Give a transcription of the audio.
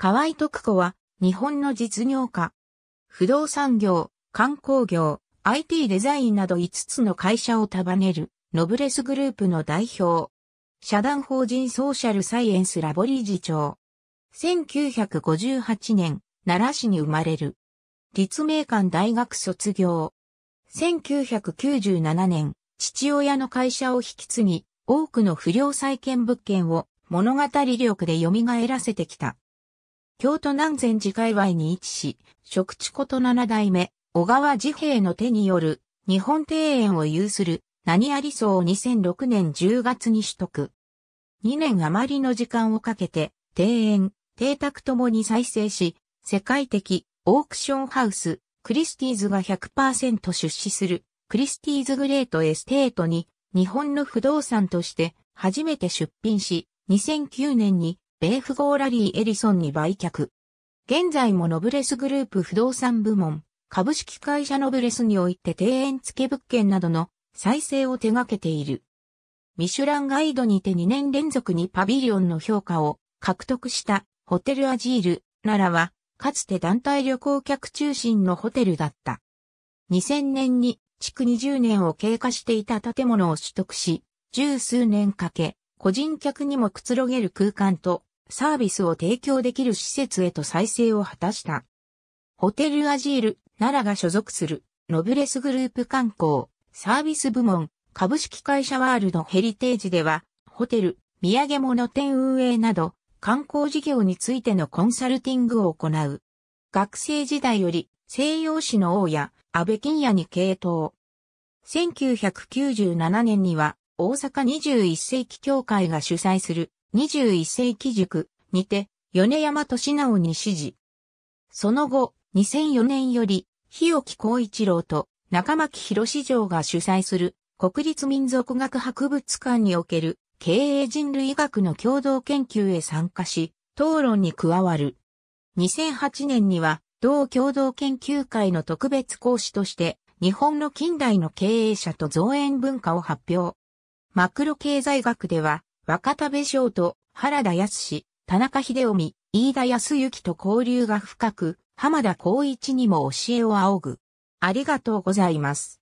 河合徳子は、日本の実業家。不動産業、観光業、IT デザインなど5つの会社を束ねる、ノブレスグループの代表。社団法人ソーシャルサイエンスラボ理事長。1958年、奈良市に生まれる。立命館大学卒業。1997年、父親の会社を引き継ぎ、多くの不良債権物件を物語力で蘇らせてきた。京都南禅寺界隈に位置し、食地こと七代目、小川治平の手による日本庭園を有する何あり荘を2006年10月に取得。2年余りの時間をかけて、庭園、邸宅ともに再生し、世界的オークションハウス、クリスティーズが100%出資する、クリスティーズグレートエステートに、日本の不動産として初めて出品し、2009年に米富豪ラリー・エリソンに売却。現在もノブレスグループ不動産部門、株式会社ノブレスにおいて庭園付け物件などの再生を手掛けている。ミシュランガイドにて2年連続にパビリオンの評価を獲得したホテルアジール、奈良は、かつて団体旅行客中心のホテルだった。2000年に、築20年を経過していた建物を取得し、十数年かけ、個人客にもくつろげる空間とサービスを提供できる施設へと再生を果たした。ホテルアジール、奈良が所属する、ノブレスグループ観光、サービス部門、株式会社ワールドヘリテージでは、ホテル、土産物店運営など、観光事業についてのコンサルティングを行う。学生時代より、西洋史の王や、安倍金也に系統。1997年には、大阪21世紀協会が主催する21世紀塾にて米山敏直に指示。その後、2004年より日置光一郎と中牧博史城が主催する国立民族学博物館における経営人類学の共同研究へ参加し、討論に加わる。2008年には同共同研究会の特別講師として日本の近代の経営者と造園文化を発表。マクロ経済学では若田部省と原田康、田中秀臣、飯田康之と交流が深く、浜田光一にも教えを仰ぐ。ありがとうございます。